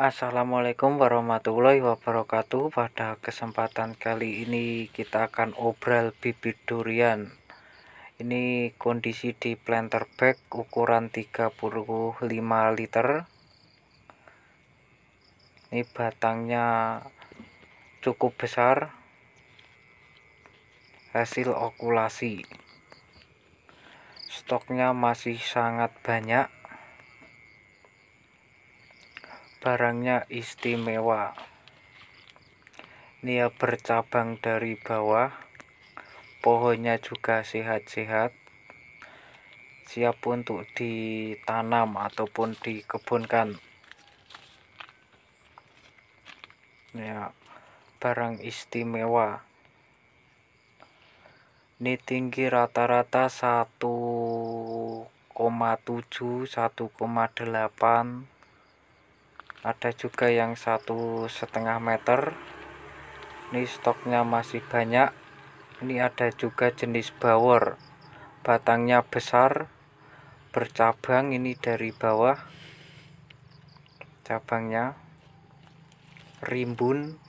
Assalamualaikum warahmatullahi wabarakatuh Pada kesempatan kali ini kita akan obral bibit durian Ini kondisi di planter bag ukuran 35 liter Ini batangnya cukup besar Hasil okulasi Stoknya masih sangat banyak barangnya istimewa Nia bercabang dari bawah pohonnya juga sehat-sehat siap untuk ditanam ataupun dikebunkan ya barang istimewa ini tinggi rata-rata 1,7 1,8 ada juga yang satu setengah meter ini stoknya masih banyak ini ada juga jenis bawor batangnya besar bercabang ini dari bawah cabangnya rimbun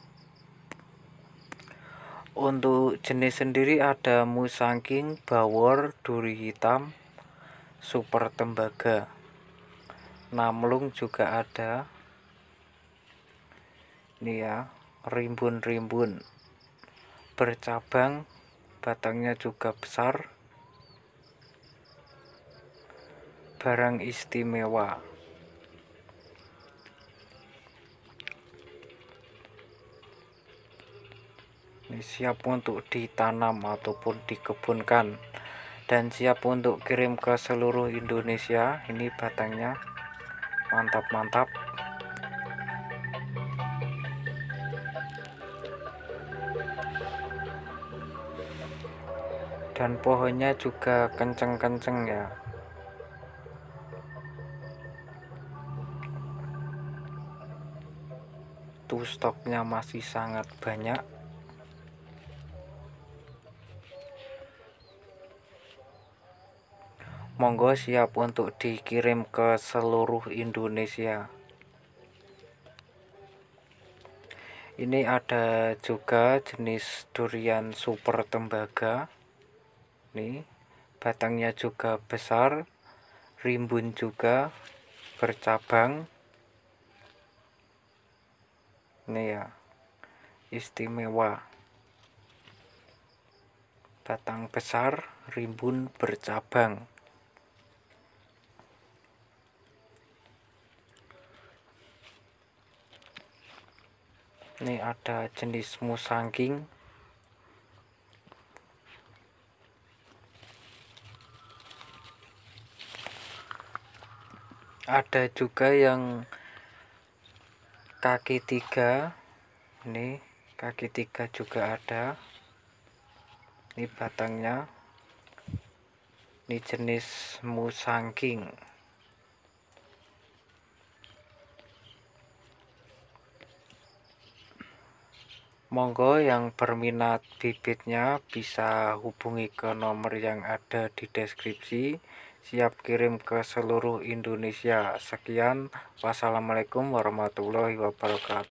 untuk jenis sendiri ada musangking bawor duri hitam super tembaga namlung juga ada ini ya rimbun-rimbun bercabang batangnya juga besar barang istimewa ini siap untuk ditanam ataupun dikebunkan dan siap untuk kirim ke seluruh Indonesia ini batangnya mantap-mantap dan pohonnya juga kenceng-kenceng ya tuh stoknya masih sangat banyak monggo siap untuk dikirim ke seluruh Indonesia ini ada juga jenis durian super tembaga nih batangnya juga besar rimbun juga bercabang ini ya istimewa batang besar rimbun bercabang ini ada jenis musangking ada juga yang kaki tiga ini kaki tiga juga ada ini batangnya ini jenis musangking Monggo yang berminat bibitnya bisa hubungi ke nomor yang ada di deskripsi. Siap kirim ke seluruh Indonesia. Sekian, wassalamualaikum warahmatullahi wabarakatuh.